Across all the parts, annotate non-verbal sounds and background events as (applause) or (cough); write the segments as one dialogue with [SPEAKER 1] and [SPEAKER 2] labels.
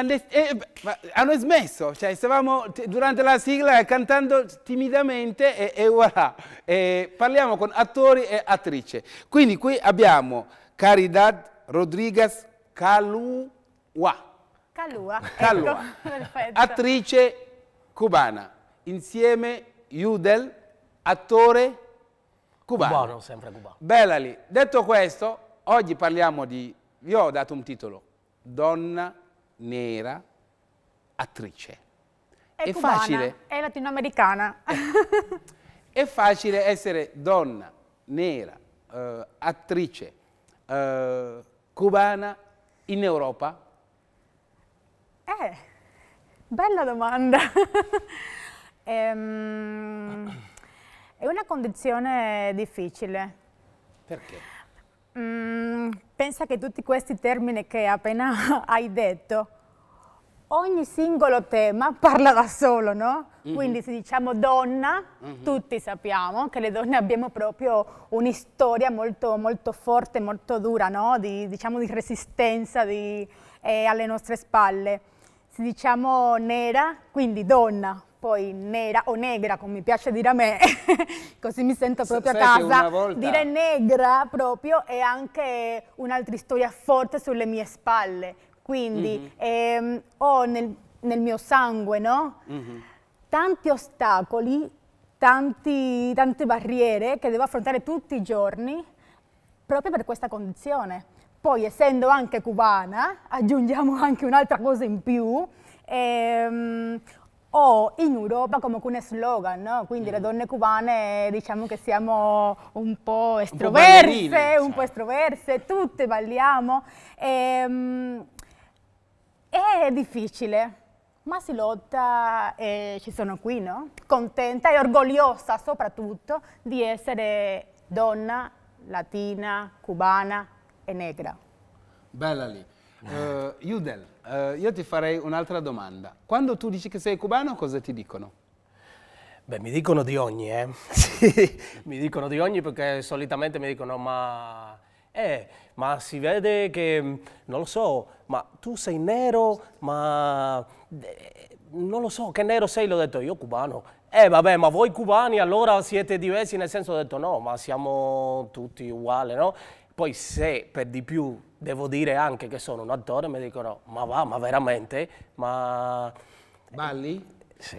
[SPEAKER 1] clandestina. Eh, hanno smesso, cioè stavamo durante la sigla cantando timidamente e, e voilà. E parliamo con attori e attrice. Quindi qui abbiamo Caridad Rodriguez Calua.
[SPEAKER 2] Calua. Calua. Ecco, (laughs) attrice
[SPEAKER 1] cubana. Insieme Yudel, attore cubano. Cubano, sempre cubano. Bella lì. Detto questo, oggi parliamo di... Io ho dato un titolo. Donna nera, attrice. È, è cubana, facile.
[SPEAKER 2] È latinoamericana.
[SPEAKER 1] (laughs) è facile essere donna, nera, eh, attrice, eh, cubana in Europa?
[SPEAKER 2] Eh, bella domanda. (laughs) ehm, è una condizione difficile. Perché? Mm, pensa che tutti questi termini che appena (laughs) hai detto, ogni singolo tema parla da solo, no? Mm -hmm. Quindi se diciamo donna, mm -hmm. tutti sappiamo che le donne abbiamo proprio un'istoria molto, molto forte, molto dura, no? Di, diciamo di resistenza di, eh, alle nostre spalle. Se diciamo nera, quindi donna, poi nera o negra come mi piace dire a me, (laughs) così mi sento proprio S a casa, volta... dire negra proprio è anche un'altra storia forte sulle mie spalle, quindi mm -hmm. ehm, ho nel, nel, mio sangue no? mm -hmm. tanti ostacoli, tanti, tante barriere che devo affrontare tutti i giorni proprio per questa condizione. Poi essendo anche cubana, aggiungiamo anche un'altra cosa in più, ehm, o in Europa comunque un slogan, no? quindi mm. le donne cubane diciamo che siamo un po' estroverse, un po', un po cioè. estroverse, tutte balliamo. Ehm, è difficile, ma si lotta e ci sono qui, no? Contenta e orgogliosa soprattutto di essere donna, latina, cubana e negra.
[SPEAKER 1] Bella lì. Uh, eh, io ti farei un'altra domanda. Quando tu dici che sei cubano, cosa ti dicono?
[SPEAKER 3] Beh, mi dicono di ogni, eh. (laughs) sì, mi dicono di ogni perché solitamente mi dicono ma... Eh, ma si vede che, non lo so, ma tu sei nero, ma... Eh, non lo so, che nero sei? L'ho detto io cubano. Eh vabbè, ma voi cubani allora siete diversi, nel senso ho detto no, ma siamo tutti uguali, no? Poi se per di più devo dire anche che sono un attore, mi dicono ma va, ma veramente, ma... Balli? Sì.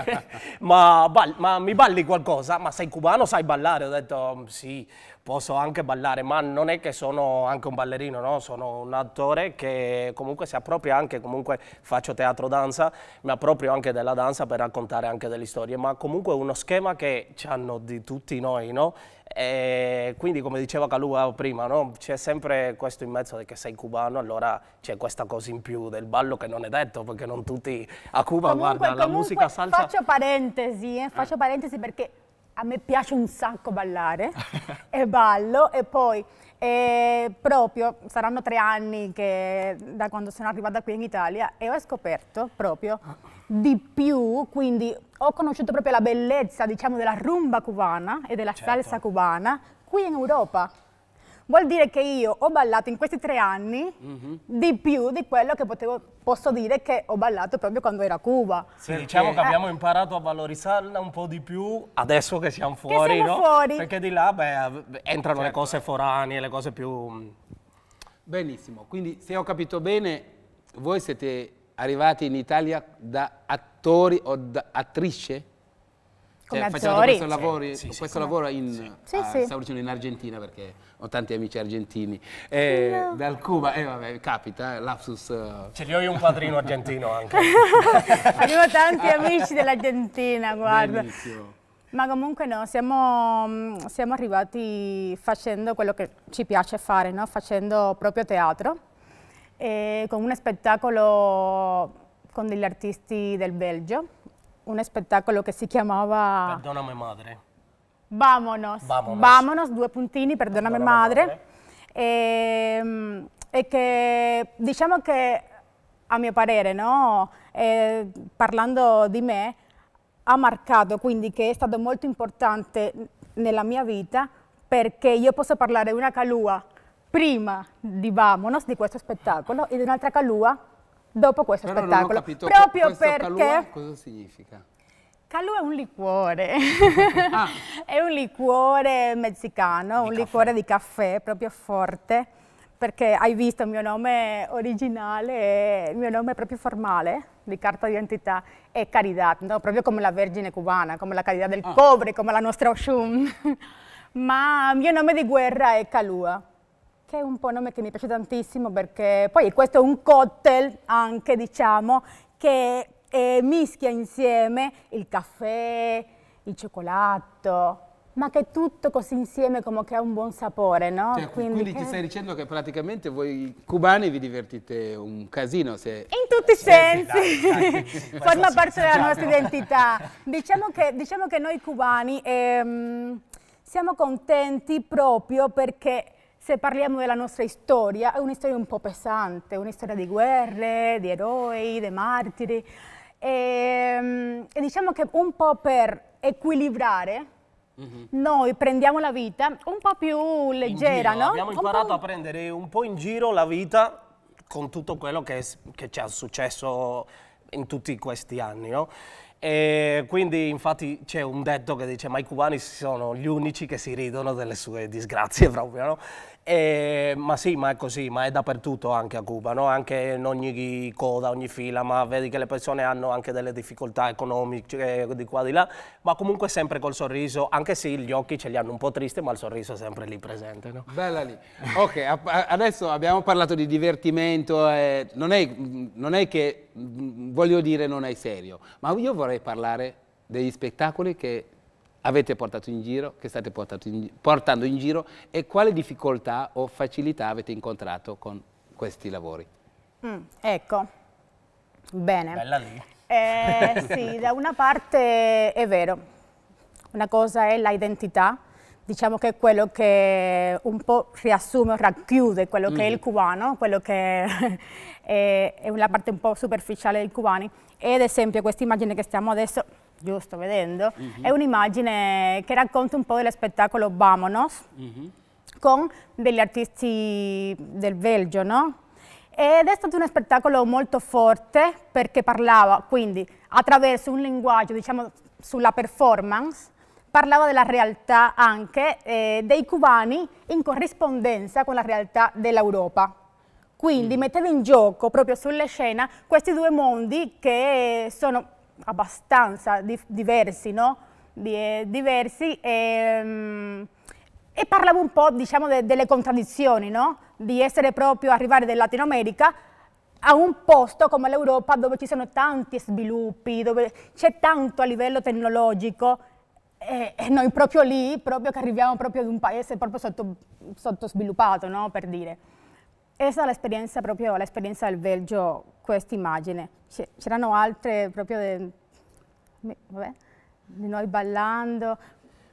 [SPEAKER 3] (laughs) ma, ball ma, mi balli qualcosa? Ma sei cubano, sai ballare? Ho detto mm, sì, posso anche ballare, ma non è che sono anche un ballerino, no? sono un attore che comunque si appropria anche, comunque faccio teatro danza, mi approprio anche della danza per raccontare anche delle storie, ma comunque uno schema che hanno di tutti noi, no? E quindi come diceva Calua prima, no? c'è sempre questo in mezzo che sei cubano, allora c'è questa cosa in più del ballo che non è detto perché non tutti a Cuba guardano la musica salsa. Faccio
[SPEAKER 2] parentesi, eh, eh, faccio parentesi perché a me piace un sacco ballare (laughs) e ballo e poi e eh, proprio saranno tre anni che, da quando sono arrivata qui in Italia e ho scoperto proprio di più, quindi ho conosciuto proprio la bellezza, diciamo, della rumba cubana e della certo. salsa cubana qui in Europa. Vuol dire che io ho ballato in questi tre anni mm -hmm. di più di quello che potevo, posso dire che ho ballato proprio quando era a Cuba. Sì, diciamo Perché, diciamo che eh, abbiamo
[SPEAKER 3] imparato a valorizzarla un po' di più adesso che siamo fuori, che siamo no? fuori. Perché di là beh, entrano certo. le cose forane, le cose più... Mm, Benissimo, quindi se ho capito bene,
[SPEAKER 1] voi siete arrivati in Italia da attori o da attrice? Cioè, come cioè, facciamo questo, lavori, sì, sì, questo sì, lavoro in, a, ah, in Argentina perché ho tanti amici argentini. Eh, no. Dal Cuba, eh, vabbè, capita, eh, lapsus.
[SPEAKER 3] Eh. Ce li ho io un padrino argentino anche.
[SPEAKER 2] (laughs) Abbiamo tanti amici dell'Argentina, guarda. Benissimo. Ma comunque no, siamo, mm, siamo, arrivati facendo quello che ci piace fare, no? facendo proprio teatro eh, con un spettacolo con degli artisti del Belgio, un spettacolo che si chiamava...
[SPEAKER 3] Perdona mia madre.
[SPEAKER 2] Vamonos, Vamonos, Vamonos due puntini, perdona mia madre. madre. E, ehm, e, che diciamo che a mio parere, no? eh, parlando di me, ha marcato quindi che è stato molto importante nella mia vita perché io posso parlare una calua prima di Vamonos, di questo spettacolo, ed un'altra calua dopo questo Però spettacolo. Capito, proprio perché... Calua
[SPEAKER 1] cosa significa?
[SPEAKER 2] Calua è un liquore, (laughs) ah. è un liquore messicano, un caffè. liquore di caffè proprio forte, perché hai visto il mio nome originale, il mio nome proprio formale di carta d'identità è Caridad, no? proprio come la Vergine cubana, come la carità del ah. cobre, come la nostra Oshun. (laughs) Ma il mio nome di guerra è Calua che è un po' un nome che mi piace tantissimo perché poi questo è un cocktail anche, diciamo, che eh, mischia insieme il caffè, il cioccolato, ma che tutto così insieme come che ha un buon sapore, no? Cioè, quindi, quindi che... ti stai
[SPEAKER 1] dicendo che praticamente voi cubani vi divertite un casino se... In
[SPEAKER 2] tutti i eh, sensi,
[SPEAKER 1] (laughs) forma parte della nostra
[SPEAKER 2] identità. Diciamo che, diciamo che noi cubani ehm, siamo contenti proprio perché se parliamo della nostra storia, è una storia un po' pesante, una storia di guerre, di eroi, di martiri. E, ehm, e diciamo che un po' per equilibrare Mm -hmm. Noi prendiamo la vita un po' più leggera, no? Abbiamo imparato
[SPEAKER 3] a prendere un po' in giro la vita con tutto quello che, che ci è successo in tutti questi anni, no? E quindi infatti c'è un detto che dice ma i cubani sono gli unici che si ridono delle sue disgrazie (laughs) proprio, no? Eh, ma sì, ma è così, ma è dappertutto anche a Cuba, no? anche in ogni coda, ogni fila, ma vedi che le persone hanno anche delle difficoltà economiche eh, di qua e di là, ma comunque sempre col sorriso, anche se gli occhi ce li hanno un po' tristi, ma il sorriso è sempre lì presente. No? Bella lì.
[SPEAKER 1] Ok, adesso abbiamo parlato di divertimento, eh, non, è, non è che mm, voglio dire non è serio, ma io vorrei parlare degli spettacoli che avete portato in giro, che state in, portando in giro e quale difficoltà o facilità avete incontrato con questi lavori?
[SPEAKER 2] Mm, ecco, bene. Bella lì. Eh, sì, da una parte è vero, una cosa è l'identità, diciamo che è quello che un po' riassume, racchiude quello mm. che è il mm. cubano, quello che (laughs) è, è una parte un po' superficiale del cubani. Ed esempio questa immagine che stiamo adesso giusto vedendo, mm -hmm. è un'immagine che racconta un po' dello spettacolo Vamonos mm -hmm. con degli artisti del Belgio, no? Ed è stato uno spettacolo molto forte perché parlava, quindi attraverso un linguaggio, diciamo, sulla performance, parlava della realtà anche eh, dei cubani in corrispondenza con la realtà dell'Europa. Quindi mm. metteva in gioco proprio sulla scena questi due mondi che sono abbastanza di, diversi, no? Di, eh, diversi e, ehm, e, parlavo un po' diciamo de, delle contraddizioni, no? Di essere proprio, arrivare dal Latino America a un posto come l'Europa dove ci sono tanti sviluppi, dove c'è tanto a livello tecnologico e, e, noi proprio lì, proprio che arriviamo proprio da un paese proprio sotto, sottosviluppato, no? Per dire. Esa è l'esperienza proprio, l'esperienza del Belgio, questa immagine. C'erano altre proprio de, vabbè, di noi ballando.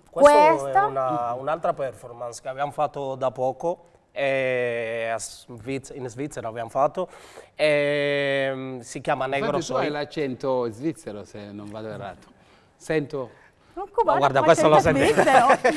[SPEAKER 2] Questa, Questa...
[SPEAKER 3] è un'altra un performance che abbiamo fatto da poco, eh, in Svizzera abbiamo fatto, eh, si chiama Negro Infatti, Soy. tu hai
[SPEAKER 1] l'accento svizzero se non vado errato. Sento... Non cubano, oh, guarda, questo lo sento. (laughs)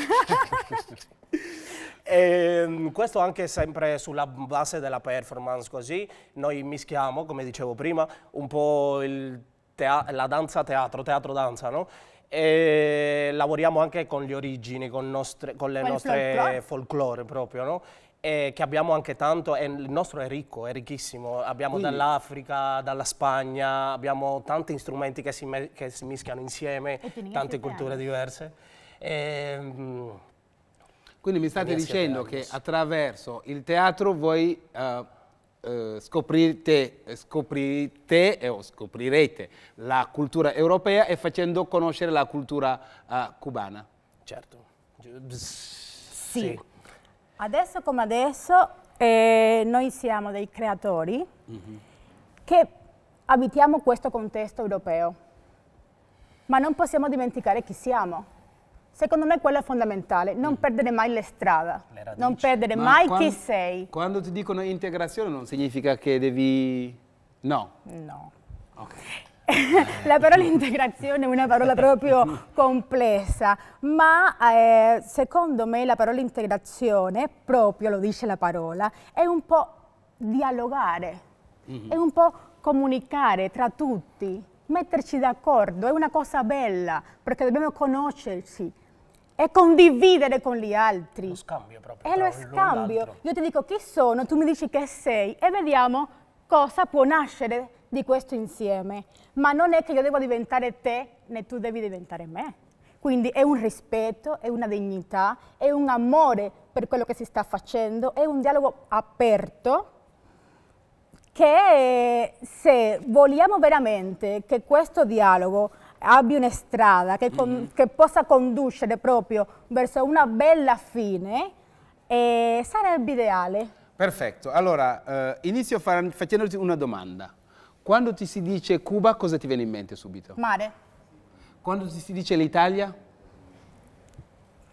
[SPEAKER 1] (laughs)
[SPEAKER 3] E ehm, questo anche sempre sulla base della performance, così noi mischiamo, come dicevo prima, un po' la danza teatro, teatro danza, no? E lavoriamo anche con le origini, con, nostre, con le Quel nostre folklore, folklore proprio, no? e che abbiamo anche tanto, e il nostro è ricco, è ricchissimo, abbiamo dall'Africa, dalla Spagna, abbiamo tanti strumenti che si, che si mischiano insieme, tante culture diverse. E, ehm, quindi mi state
[SPEAKER 1] dicendo che attraverso il teatro voi uh, uh, scoprite, scoprite eh, oh, scoprirete la cultura europea e facendo conoscere la cultura uh, cubana.
[SPEAKER 3] Certo. Sì. sì.
[SPEAKER 2] Adesso come adesso eh, noi siamo dei creatori mm -hmm. che abitiamo questo contesto europeo, ma non possiamo dimenticare chi siamo Secondo me quello è fondamentale, non mm. perdere mai le strade, non perdere Ma mai quando, chi sei.
[SPEAKER 1] Quando ti dicono integrazione non significa che devi... no? No.
[SPEAKER 2] Okay. (laughs) la parola integrazione è una parola proprio (laughs) complessa, ma eh, secondo me la parola integrazione, proprio lo dice la parola, è un po' dialogare, mm -hmm. è un po' comunicare tra tutti, metterci d'accordo, è una cosa bella perché dobbiamo conoscerci, e condividere con gli altri. Lo scambio proprio. È eh, lo scambio. Io ti dico chi sono, tu mi dici che sei e vediamo cosa può nascere di questo insieme. Ma non è che io devo diventare te né tu devi diventare me. Quindi è un rispetto, è una dignità, è un amore per quello che si sta facendo, è un dialogo aperto che se vogliamo veramente che questo dialogo abbia una strada che, con, mm. che possa conducere proprio verso una bella fine, eh, sarebbe ideale.
[SPEAKER 1] Perfetto, allora eh, inizio facendoti una domanda. Quando ti si dice Cuba, cosa ti viene in mente subito? Mare. Quando ti si dice l'Italia?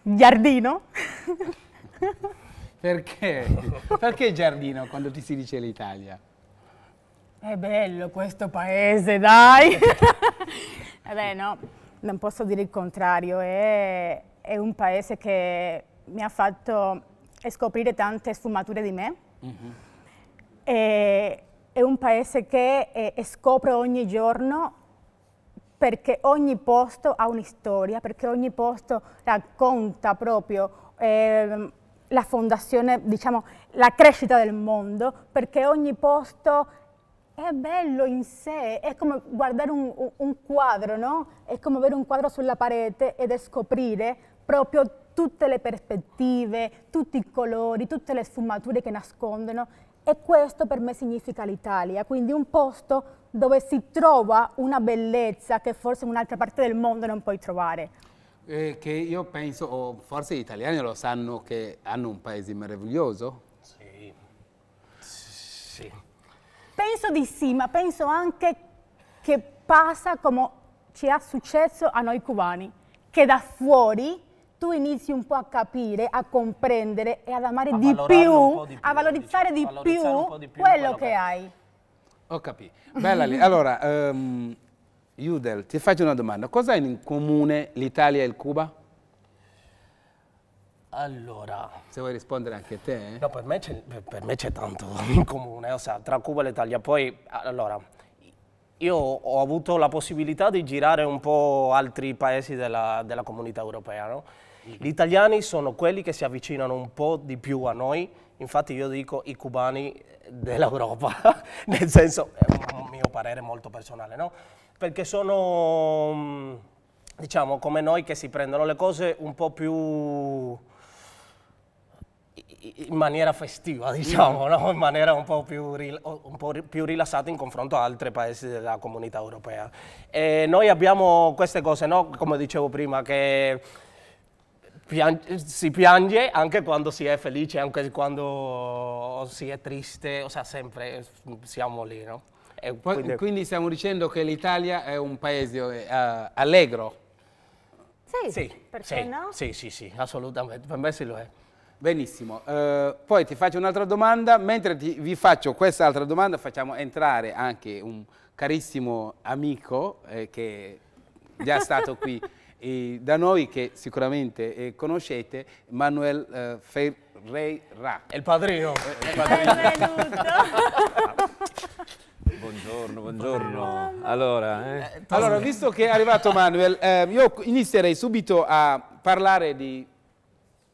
[SPEAKER 2] Giardino.
[SPEAKER 1] (laughs) Perché? Perché giardino quando ti si dice l'Italia?
[SPEAKER 2] È bello questo paese, dai! (laughs) Eh beh, no, non posso dire il contrario. È, è un paese che mi ha fatto scoprire tante sfumature di me. Uh -huh. è, è, un paese che eh, scopro ogni giorno perché ogni posto ha una storia, perché ogni posto racconta proprio eh, la fondazione, diciamo, la crescita del mondo, perché ogni posto è bello in sé, è come guardare un, un, quadro, no? È come avere un quadro sulla parete ed è scoprire proprio tutte le prospettive, tutti i colori, tutte le sfumature che nascondono e questo per me significa l'Italia, quindi un posto dove si trova una bellezza che forse in un'altra parte del mondo non puoi trovare.
[SPEAKER 1] Eh, che io penso, o forse gli italiani lo sanno che hanno un paese meraviglioso,
[SPEAKER 2] Penso di sì, ma penso anche che passa come ci è successo a noi cubani, che da fuori tu inizi un po' a capire, a comprendere e ad amare di più, di più, a valorizzare, diciamo, di, valorizzare più di, più quello, che hai.
[SPEAKER 1] Ho capito. Bella lì. Allora, um, Judel, ti faccio una domanda. Cosa hai in comune l'Italia e il Cuba?
[SPEAKER 3] Allora... Se vuoi rispondere anche a te? Eh? No, per me, c'è, tanto (laughs) in comune, o sea, tra Cuba e l'Italia. Poi, allora, io ho avuto la possibilità di girare un po' altri paesi della, della comunità europea, no? Gli italiani sono quelli che si avvicinano un po' di più a noi, infatti io dico i cubani dell'Europa, (laughs) nel senso, è un mio parere molto personale, no? Perché sono, mm, diciamo, come noi che si prendono le cose un po' più in maniera festiva, (laughs) diciamo, no? in maniera un po, più, un po, più rilassata in confronto a altri paesi della comunità europea. E noi abbiamo queste cose, no? come dicevo prima, che si piange anche quando si è felice, anche quando si è triste, o sea, sempre siamo lì. No? Quindi... quindi... stiamo
[SPEAKER 1] dicendo che l'Italia è un paese uh, allegro?
[SPEAKER 3] Sì, sì perché sì, no?
[SPEAKER 1] Sì, sì, sì, assolutamente, per me sì lo è. Benissimo, eh, poi ti faccio un'altra domanda, mentre ti, vi faccio questa altra domanda facciamo entrare anche un carissimo amico eh, che è già stato qui (laughs) eh, da noi che sicuramente eh, conoscete, Manuel eh, Ferreira. È il padrino. È eh, il padrino. (laughs) Buongiorno,
[SPEAKER 4] buongiorno. Allora, allora,
[SPEAKER 1] visto che è arrivato Manuel, io inizierei subito a parlare di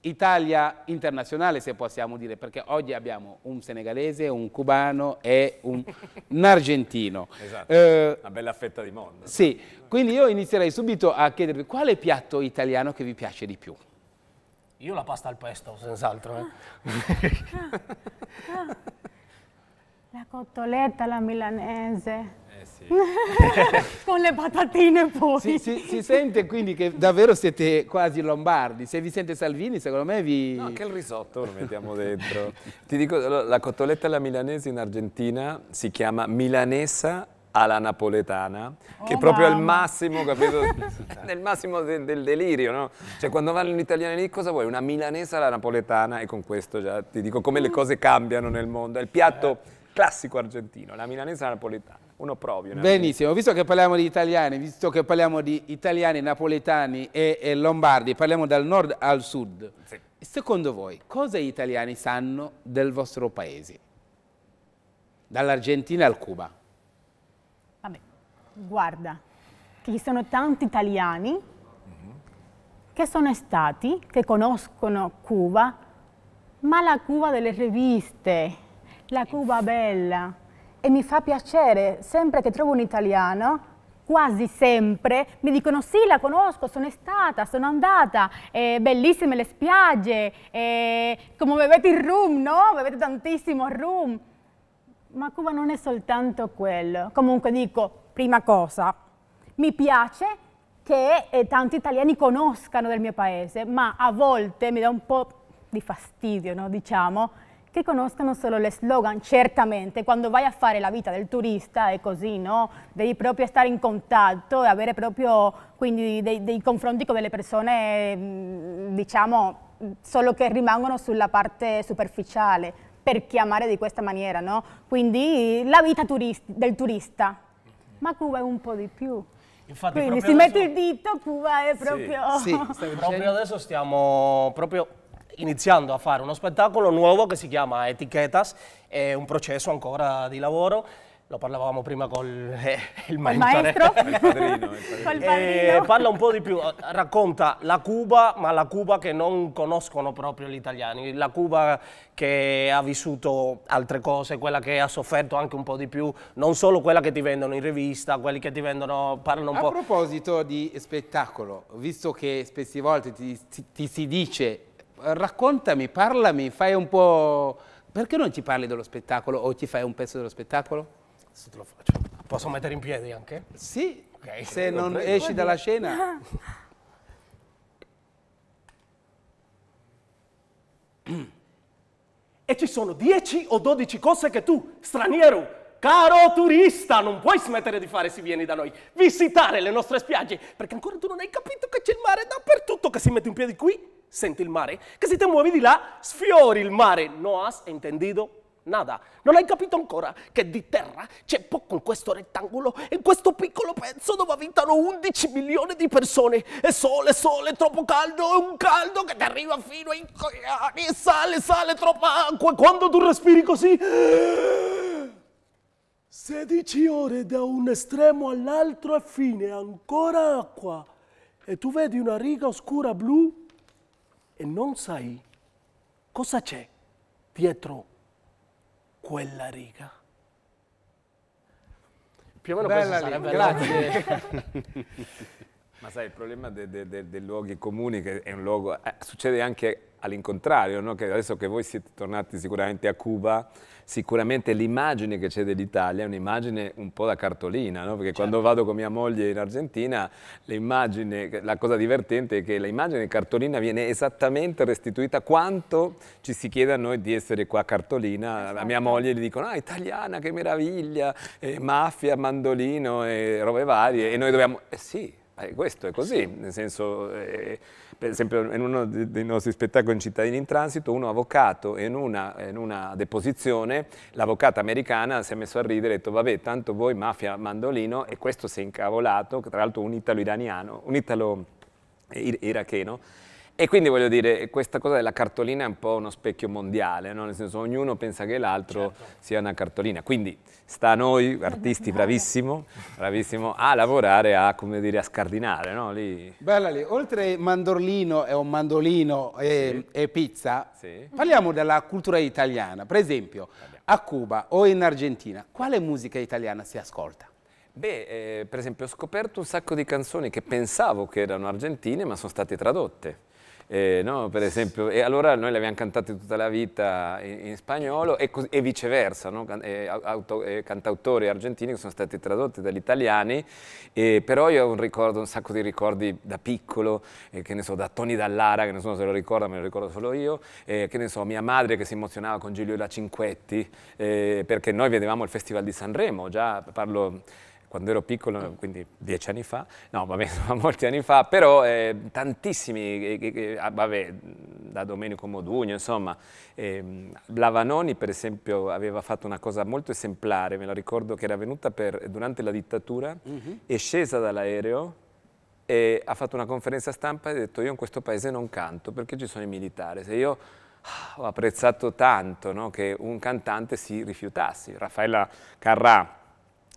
[SPEAKER 1] Italia internazionale se possiamo dire, perché oggi abbiamo un senegalese, un cubano e un, un (laughs) argentino. Esatto, eh, una
[SPEAKER 4] bella fetta di mondo.
[SPEAKER 1] Sì, quindi io inizierei subito a chiedervi quale piatto italiano che vi piace di più?
[SPEAKER 3] Io la pasta al pesto, senz'altro. Eh.
[SPEAKER 2] Ah, ah, ah. ah. La cotoletta, la milanese sì. (laughs) con le patatine poi. Si, si, si, sente
[SPEAKER 4] quindi che davvero siete quasi lombardi. Se vi sente Salvini, secondo me vi... No, anche il risotto lo mettiamo dentro. Ti dico, la cotoletta alla milanese in Argentina si chiama milanesa alla napoletana, oh, che è proprio mamma. al massimo, capito? (laughs) nel massimo del, del delirio, no? Cioè, quando vanno in italiano lì, cosa vuoi? Una milanesa alla napoletana, e con questo già ti dico come le mm. cose cambiano nel mondo. È il piatto classico argentino, la milanesa alla napoletana un oprobio. Benissimo,
[SPEAKER 1] visto che parliamo di italiani, visto che parliamo di italiani, napoletani e, e lombardi, parliamo dal nord al sud. Sì. Secondo voi cosa gli italiani sanno del vostro paese? Dall'Argentina al Cuba.
[SPEAKER 2] Vabbè, guarda, ci sono tanti italiani mm -hmm. che sono stati, che conoscono Cuba, ma la Cuba delle riviste, la Cuba bella, e mi fa piacere, sempre che trovo un italiano, quasi sempre, mi dicono sì la conosco, sono stata, sono andata, eh, bellissime le spiagge, eh, come bevete il rum, no? Bevete tantissimo rum. Ma Cuba non è soltanto quello. Comunque dico, prima cosa, mi piace che eh, tanti italiani conoscano del mio paese, ma a volte mi dà un po' di fastidio, no? diciamo, che conoscano solo le slogan. Certamente, quando vai a fare la vita del turista è così, no? Devi proprio stare in contatto e avere proprio quindi, dei, dei confronti con delle persone, mm, diciamo, solo che rimangono sulla parte superficiale, per chiamare di questa maniera, no? Quindi la vita turisti, del turista. Ma Cuba è un po' di più. Infatti, Quindi si adesso... mette il dito, Cuba è proprio... Sì, sì (laughs) proprio
[SPEAKER 3] adesso stiamo proprio iniziando a fare uno spettacolo nuovo che si chiama Etichetas, è un processo ancora di lavoro. Lo parlavamo prima con eh, il mentore. maestro. (laughs) il padrino. Il padrino. Eh, parla un po' di più, racconta la Cuba, ma la Cuba che non conoscono proprio gli italiani, la Cuba che ha vissuto altre cose, quella che ha sofferto anche un po' di più, non solo quella che ti vendono in rivista, quelli che ti vendono, parlano un A po'. A proposito di spettacolo,
[SPEAKER 1] visto che spesse volte ti, ti, ti si dice raccontami, parlami, fai un po'... Perché non ci parli dello spettacolo o ci fai un pezzo dello spettacolo? Se
[SPEAKER 3] te lo faccio. Posso mettere in piedi anche? Sì,
[SPEAKER 1] okay, se non prendo. esci dalla scena.
[SPEAKER 3] e ci sono 10 o 12 cose che tu, straniero, Caro turista, non puoi smettere di fare se vieni da noi, visitare le nostre spiagge, perché ancora tu non hai capito che c'è il mare dappertutto, che si mette un piede qui, senti il mare, che se ti muovi di là, sfiori il mare. No has entendido nada. Non hai capito ancora che di terra c'è poco in questo rettangolo, in questo piccolo pezzo dove abitano 11 milioni di persone. E sole, sole, troppo caldo, è un caldo che ti arriva fino ai coglioni, sale, sale, troppa acqua. E quando tu respiri così... 16 ore da un estremo all'altro e fine, ancora acqua. E tu vedi una riga oscura blu e non sai cosa c'è dietro quella riga. Più o meno Bella questo sarebbe grazie.
[SPEAKER 4] (laughs) (laughs) Ma sai, il problema dei de, de, de luoghi comuni, che è un luogo, eh, succede anche all'incontrario, no? che adesso che voi siete tornati sicuramente a Cuba, sicuramente l'immagine che c'è dell'Italia è un'immagine un po' da cartolina, no? perché certo. quando vado con mia moglie in Argentina, la cosa divertente è che l'immagine cartolina viene esattamente restituita quanto ci si chiede a noi di essere qua a cartolina. Esatto. A mia esatto. moglie gli dicono, ah italiana, che meraviglia, eh, mafia, mandolino, e robe varie, e noi dobbiamo, eh sì, eh, questo è così, nel senso, eh, per esempio in uno dei nostri spettacoli in Cittadini in Transito, un avvocato in una, in una deposizione, l'avvocata americana si è messo a ridere e ha detto vabbè tanto voi mafia mandolino e questo si è incavolato, tra l'altro un italo-iraniano, un italo-iracheno, eh, e quindi voglio dire, questa cosa della cartolina è un po' uno specchio mondiale, no? nel senso ognuno pensa che l'altro certo. sia una cartolina. Quindi sta a noi, artisti, bravissimo, bravissimo a lavorare, a, dire, a scardinare. No? Lì.
[SPEAKER 1] Bella lì, oltre mandorlino e un mandolino e, sì. e pizza, sì. parliamo della cultura italiana. Per esempio, a Cuba o in Argentina, quale musica italiana si ascolta?
[SPEAKER 4] Beh, eh, per esempio, ho scoperto un sacco di canzoni che pensavo che erano argentine, ma sono state tradotte. Eh, no? per esempio, e allora noi le abbiamo cantate tutta la vita in, in spagnolo e, e viceversa, no? e, auto, e cantautori argentini che sono stati tradotti dagli italiani, eh, però io ho un, ricordo, un sacco di ricordi da piccolo, eh, che ne so, da Tony Dallara, che nessuno se lo ricorda, me lo ricordo solo io, eh, che ne so, mia madre che si emozionava con Giulio La Cinquetti, eh, perché noi vedevamo il Festival di Sanremo, già parlo quando ero piccolo, mm. quindi dieci anni fa, no vabbè, (laughs) molti anni fa, però eh, tantissimi, eh, eh, eh ah, vabbè, da Domenico Modugno, insomma, eh, Vanoni per esempio aveva fatto una cosa molto esemplare, me la ricordo che era venuta per, durante la dittatura, mm -hmm. è scesa dall'aereo e ha fatto una conferenza stampa e ha detto io in questo paese non canto perché ci sono i militari, se io ah, ho apprezzato tanto no, che un cantante si rifiutasse, Raffaella Carrà,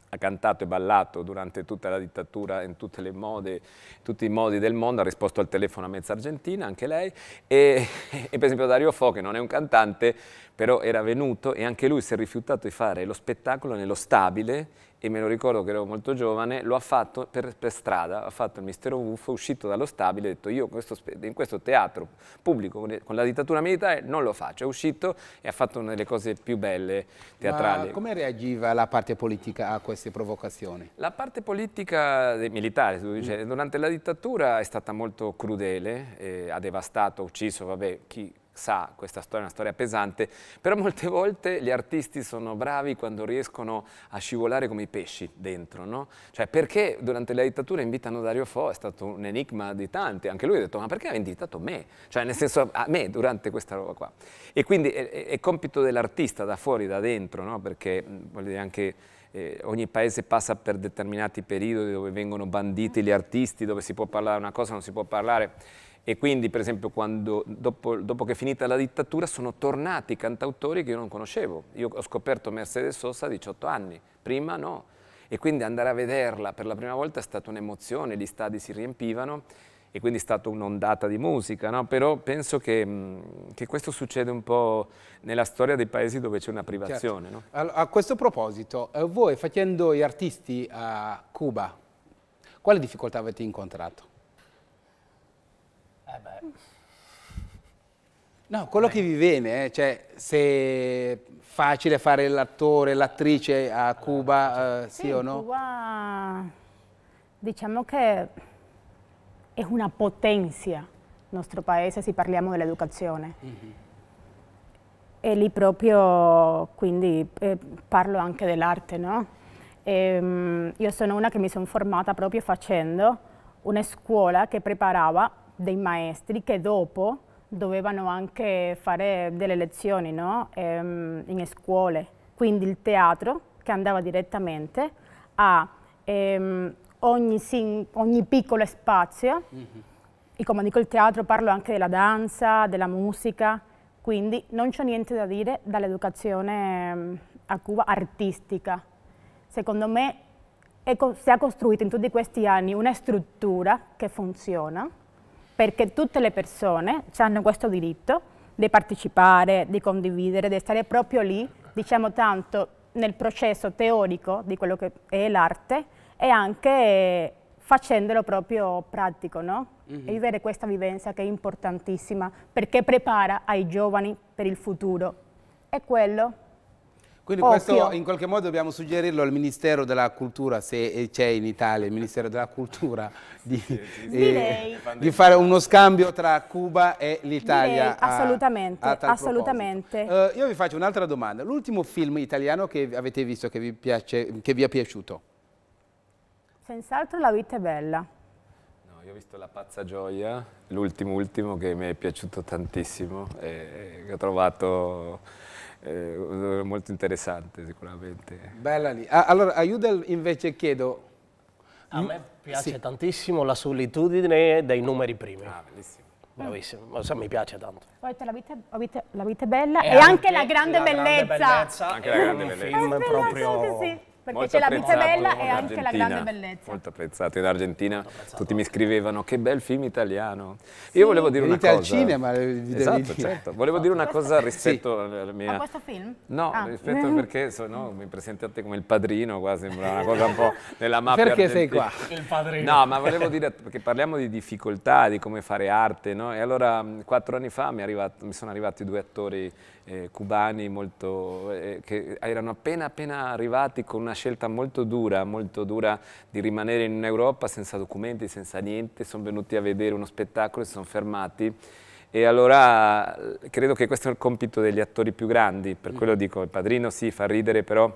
[SPEAKER 4] ha cantato e ballato durante tutta la dittatura in tutte le mode, tutti i modi del mondo, ha risposto al telefono a mezza argentina, anche lei, e, e per esempio Dario Fo, che non è un cantante, però era venuto e anche lui si è rifiutato di fare lo spettacolo nello stabile e me lo ricordo che ero molto giovane, lo ha fatto per, per strada, ha fatto il mistero buffo, è uscito dallo stabile, ha detto io questo, in questo teatro pubblico con la dittatura militare non lo faccio, è uscito e ha fatto una delle cose più belle teatrali. Ma
[SPEAKER 1] come reagiva la parte politica a queste provocazioni?
[SPEAKER 4] La parte politica eh, militare, dice, mm. durante la dittatura è stata molto crudele, eh, ha devastato, ucciso, vabbè, chi sa, questa storia è una storia pesante, però molte volte gli artisti sono bravi quando riescono a scivolare come i pesci dentro, no? Cioè perché durante la dittatura invitano Dario Fo, è stato un enigma di tanti, anche lui ha detto ma perché ha invitato me? Cioè nel senso a me durante questa roba qua. E quindi è, è compito dell'artista da fuori, da dentro, no? Perché voglio dire anche... Eh, ogni paese passa per determinati periodi dove vengono banditi gli artisti, dove si può parlare una cosa, non si può parlare e quindi per esempio quando, dopo, dopo, che è finita la dittatura sono tornati cantautori che io non conoscevo. Io ho scoperto Mercedes Sosa a 18 anni, prima no. E quindi andare a vederla per la prima volta è stata un'emozione, gli stadi si riempivano e quindi è stata un'ondata di musica, no? però penso che, mm, che, questo succede un po' nella storia dei paesi dove c'è una certo. privazione. Certo.
[SPEAKER 1] No? A questo proposito, eh, voi facendo gli artisti a Cuba, quale difficoltà avete incontrato? Eh no, quello eh. che vi viene, eh, cioè se è facile fare l'attore, l'attrice a Cuba, eh, sì, sì, o no?
[SPEAKER 2] Cuba diciamo che è una potenza il nostro paese se parliamo dell'educazione. Mm -hmm. E lì proprio, quindi eh, parlo anche dell'arte, no? E, ehm, io sono una che mi sono formata proprio facendo una scuola che preparava dei maestri che dopo dovevano anche fare delle lezioni no? ehm, in scuole. Quindi il teatro che andava direttamente a ehm, ogni, ogni, piccolo spazio, mm -hmm. e come dico il teatro parlo anche della danza, della musica, quindi non c'è niente da dire dall'educazione ehm, a Cuba artistica. Secondo me è, si è costruita in tutti questi anni una struttura che funziona, perché tutte le persone hanno questo diritto di partecipare, di condividere, di stare proprio lì, diciamo tanto nel processo teorico di quello che è l'arte e anche facendolo proprio pratico, no? Mm -hmm. E vivere questa vivenza che è importantissima perché prepara ai giovani per il futuro. E quello quindi Occhio. questo
[SPEAKER 1] in qualche modo dobbiamo suggerirlo al Ministero della Cultura, se eh, c'è in Italia il Ministero della Cultura, di, sì, sì, sì. Eh, di fare uno scambio tra Cuba e l'Italia. Assolutamente, a, a
[SPEAKER 2] assolutamente.
[SPEAKER 1] Uh, io vi faccio un'altra domanda. L'ultimo film italiano che avete visto, che vi, piace, che vi è
[SPEAKER 4] piaciuto?
[SPEAKER 2] Senz'altro La vita è bella. No,
[SPEAKER 4] io ho visto La pazza gioia, l'ultimo ultimo che mi è piaciuto tantissimo e, e ho trovato eh, molto interessante sicuramente.
[SPEAKER 3] Bella lì. Ah, allora a invece chiedo... A mm, me piace sì. tantissimo la solitudine dei numeri primi. Ah, bellissimo. Bravissimo, so, mi piace tanto.
[SPEAKER 2] la vita, vita, la vita è bella e, eh, e anche, anche, la grande la bellezza. Grande bellezza. Anche la grande bellezza. È
[SPEAKER 3] un film proprio... Sì
[SPEAKER 2] perché c'è la vice bella e anche la grande bellezza. Molto
[SPEAKER 4] apprezzato. In Argentina tutti mi scrivevano che bel film italiano. Sì. Io volevo dire Venite una cosa. al cinema. Esatto, certo. Volevo dire una cosa rispetto sì. alla mia... A questo
[SPEAKER 2] film? No, ah. rispetto mm. perché
[SPEAKER 4] se no, mi presentate come il padrino qua, sembra una cosa un po' nella mappa Perché argentina. sei qua? Il padrino. No, ma volevo dire, perché parliamo di difficoltà, di come fare arte, no? E allora mm, quattro anni fa mi, arrivato, mi sono arrivati due attori eh, cubani molto, eh, che erano appena appena arrivati con una scelta molto dura, molto dura di rimanere in Europa senza documenti, senza niente, sono venuti a vedere uno spettacolo e si sono fermati e allora eh, credo che questo è il compito degli attori più grandi, per quello mm. dico il padrino sì fa ridere però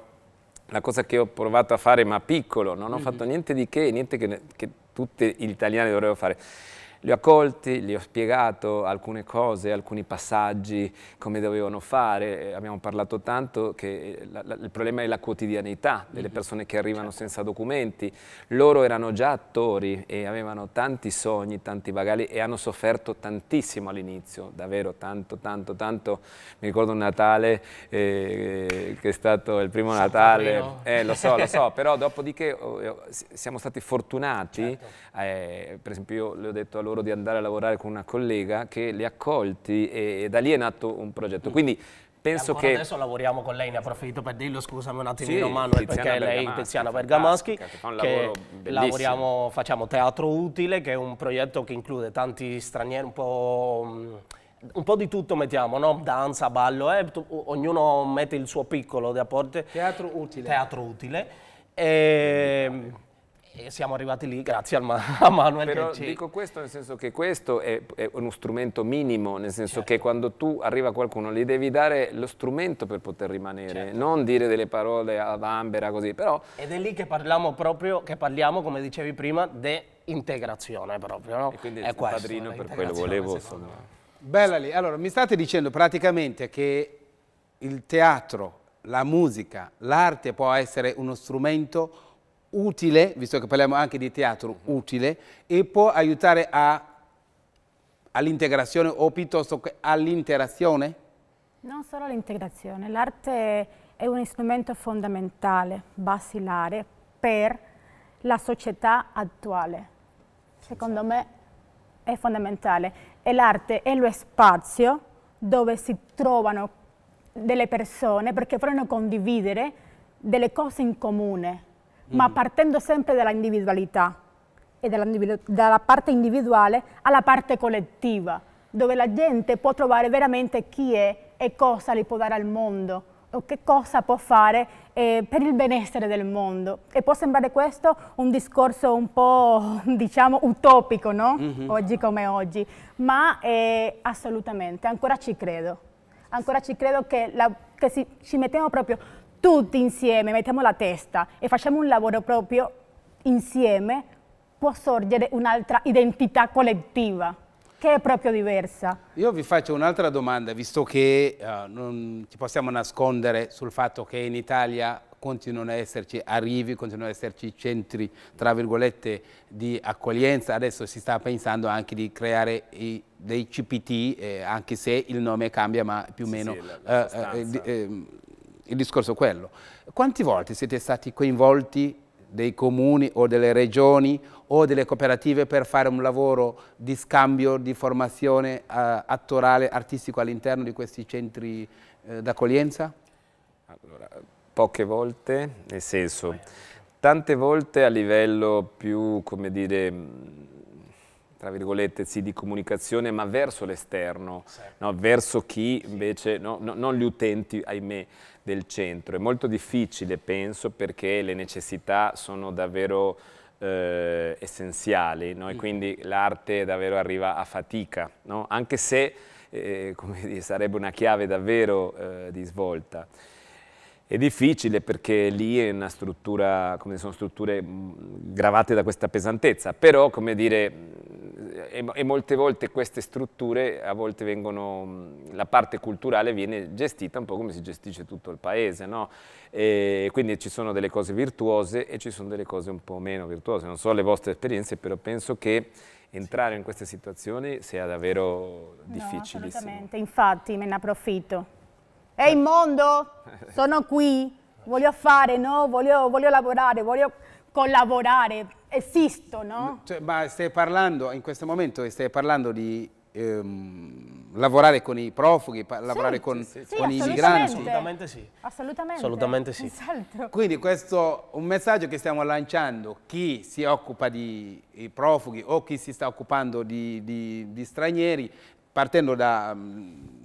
[SPEAKER 4] la cosa che ho provato a fare ma piccolo, non ho mm -hmm. fatto niente di che, niente che, che tutti gli italiani dovrebbero fare li ho accolti, gli ho spiegato alcune cose, alcuni passaggi, come dovevano fare. Eh, abbiamo parlato tanto che eh, la, la, il problema è la quotidianità delle mhm. persone che arrivano certo. senza documenti. Loro erano già attori e avevano tanti sogni, tanti bagagli e hanno sofferto tantissimo all'inizio, davvero tanto, tanto, tanto. Mi ricordo un Natale eh, che è stato il primo Natale. Eh, lo so, lo so, (laughs) però dopodiché oh, oh siamo stati fortunati, certo. eh, per esempio io le ho detto a loro loro di andare a lavorare con una collega che li ha accolti e, e da lì è nato un progetto. Mm. Quindi penso che adesso
[SPEAKER 3] lavoriamo con lei, ne approfitto per dirlo, scusami un attimino sì, Manuel, perché lei è Tiziana Bergamaschi, che fa un lavoriamo, facciamo Teatro Utile, che è un progetto che include tanti stranieri un po' mm, un po' di tutto mettiamo, no? danza, ballo, eh? ognuno mette il suo piccolo da porte. Teatro utile. Teatro utile. E, ehm, e siamo arrivati lì grazie ma (laughs) a Manuel. Però che dico
[SPEAKER 4] questo nel senso che questo è, è uno strumento minimo, nel senso certo. che quando tu arriva qualcuno gli devi dare lo strumento per poter rimanere, certo. non dire delle parole a bambera così, però... Ed
[SPEAKER 3] è lì che parliamo proprio, che parliamo come dicevi prima, di integrazione proprio, no? E quindi è il
[SPEAKER 1] questo, padrino per quello volevo, Bella lì, allora mi state dicendo praticamente che il teatro, la musica, l'arte può essere uno strumento utile, visto che parliamo anche di teatro, utile, e può aiutare all'integrazione o piuttosto che all'interazione?
[SPEAKER 2] Non solo all'integrazione, l'arte è un strumento fondamentale, basilare, per la società attuale. Secondo me è fondamentale. E l'arte è lo spazio dove si trovano delle persone perché vogliono condividere delle cose in comune mm. ma mm-hmm. partendo sempre dalla individualità e dalla, parte individuale alla parte collettiva, dove la gente può trovare veramente chi è e cosa li può dare al mondo o che cosa può fare eh, per il benessere del mondo. E può sembrare questo un discorso un po', (laughs) diciamo, utopico, no? Mm -hmm. Oggi come oggi, ma eh, assolutamente, ancora ci credo. Ancora ci credo che, la, che si, ci mettiamo proprio tutti insieme mettiamo la testa e facciamo un lavoro proprio insieme, può sorgere un'altra identità collettiva che è proprio diversa.
[SPEAKER 1] Io vi faccio un'altra domanda, visto che uh, non ci possiamo nascondere sul fatto che in Italia continuano ad esserci arrivi, continuano ad esserci centri, tra virgolette, di accoglienza. Adesso si sta pensando anche di creare i, dei CPT, eh, anche se il nome cambia, ma più o meno... Sì, la, la eh, eh, il discorso è quello. Quante volte siete stati coinvolti dei comuni o delle regioni o delle cooperative per fare un lavoro di scambio, di formazione eh, attorale, artistico all'interno di questi centri eh, d'accoglienza?
[SPEAKER 4] Allora, poche volte, nel senso, tante volte a livello più, come dire, tra virgolette, sì, di comunicazione, ma verso l'esterno, sì. no? verso chi invece, no? No, non gli utenti, ahimè, del centro. È molto difficile, penso, perché le necessità sono davvero eh, essenziali e mm. quindi l'arte davvero arriva a fatica, anche se eh, dire, sarebbe una chiave davvero eh, di svolta. È difficile perché lì è una struttura, come sono strutture mm, gravate da questa pesantezza, però come dire, mm, e, e molte volte queste strutture a volte vengono, mm, la parte culturale viene gestita un po' come si gestisce tutto il paese, no? E quindi ci sono delle cose virtuose e ci sono delle cose un po' meno virtuose, non so le vostre esperienze, però penso che entrare in queste situazioni sia davvero difficile. No, assolutamente,
[SPEAKER 2] infatti me ne approfitto. Ehi mondo, sono qui, voglio fare, no? voglio, voglio lavorare, voglio collaborare, esisto, no?
[SPEAKER 1] Cioè, ma stai parlando, in questo momento stai parlando di ehm, lavorare con i profughi, sì, lavorare con, sì, sì, i migranti? Assolutamente
[SPEAKER 3] sì. Assolutamente? Assolutamente sì. Esatto.
[SPEAKER 1] Quindi questo è un messaggio che stiamo lanciando, chi si occupa di profughi o chi si sta occupando di, di, di stranieri, partendo da... Mh,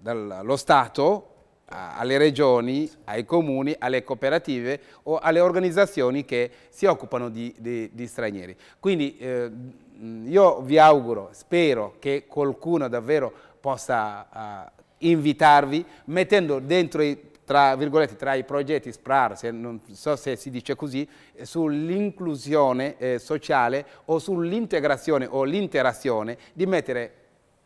[SPEAKER 1] dallo Stato alle regioni, ai comuni, alle cooperative o alle organizzazioni che si occupano di, di, di stranieri. Quindi eh, io vi auguro, spero che qualcuno davvero possa uh, invitarvi mettendo dentro i tra, virgolette, tra i progetti SPRAR, se, non so se si dice così, eh, sull'inclusione eh, sociale o sull'integrazione o l'interazione, di mettere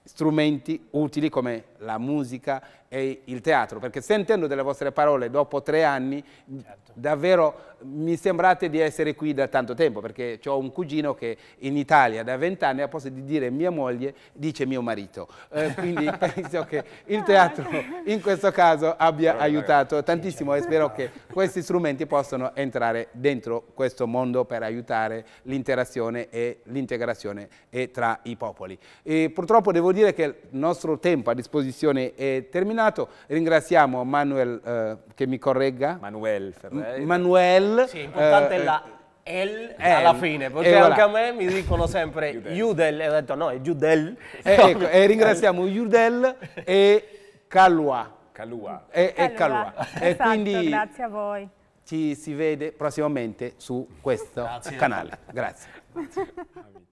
[SPEAKER 1] strumenti utili come la musica, e il teatro, perché sentendo delle vostre parole dopo tre anni, certo. davvero mi sembrate di essere qui da tanto tempo, perché ho un cugino che in Italia da vent'anni, a posto di dire mia moglie, dice mio marito. Eh, quindi (laughs) penso che il teatro in questo caso abbia Però aiutato tantissimo e spero certo. che questi strumenti possano entrare dentro questo mondo per aiutare l'interazione e l'integrazione tra i popoli. E purtroppo devo dire che il nostro tempo a disposizione è terminato, Senato. Ringraziamo Manuel, eh, che mi corregga. Manuel Ferreira. Manuel. Sì, importante eh, la...
[SPEAKER 3] El, eh, el, alla fine, perché voilà. anche a me mi dicono sempre Judel, e ho detto no, è Judel.
[SPEAKER 2] E, eh, ecco, e ringraziamo
[SPEAKER 3] Judel e Calua.
[SPEAKER 1] Calua. E, E, Calua. Esatto, e quindi grazie a voi. Ci si vede prossimamente su questo grazie. canale. Grazie. (laughs)